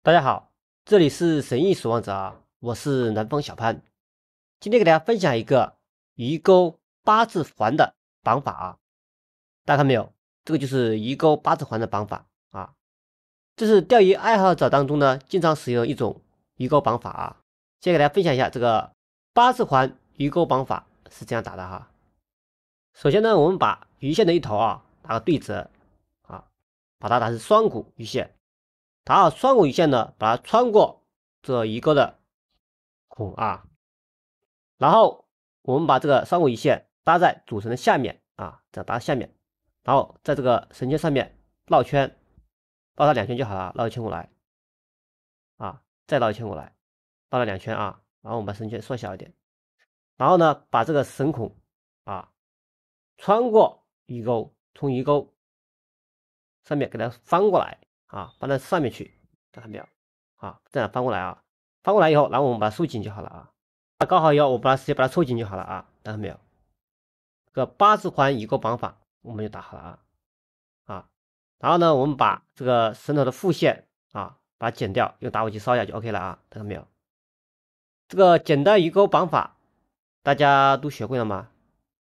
大家好，这里是神意守望者啊，我是南方小潘。今天给大家分享一个鱼钩八字环的绑法啊，大家看没有？这个就是鱼钩八字环的绑法啊，这是钓鱼爱好者当中呢经常使用一种鱼钩绑法啊。先给大家分享一下这个八字环鱼钩绑法是这样打的哈。首先呢，我们把鱼线的一头啊打个对折啊，把它打成双股鱼线。打好双股线呢，把它穿过这一个的孔啊，然后我们把这个双股线搭在主绳的下面啊，这样搭下面，然后在这个绳圈上面绕圈，绕它两圈就好了，绕一圈过来，啊，再绕一圈过来，绕了两圈啊，然后我们把绳圈缩小一点，然后呢，把这个绳孔啊穿过鱼钩，从鱼钩上面给它翻过来。啊，放到上面去，看到没有？啊，这样翻过来啊，翻过来以后，然后我们把它收紧就好了啊。搞好以后，我把它直接把它收紧就好了啊，看到没有？这个八字环一钩绑法我们就打好了啊啊，然后呢，我们把这个绳头的副线啊，把它剪掉，用打火机烧一下就 OK 了啊，看到没有？这个简单鱼钩绑法大家都学会了吗？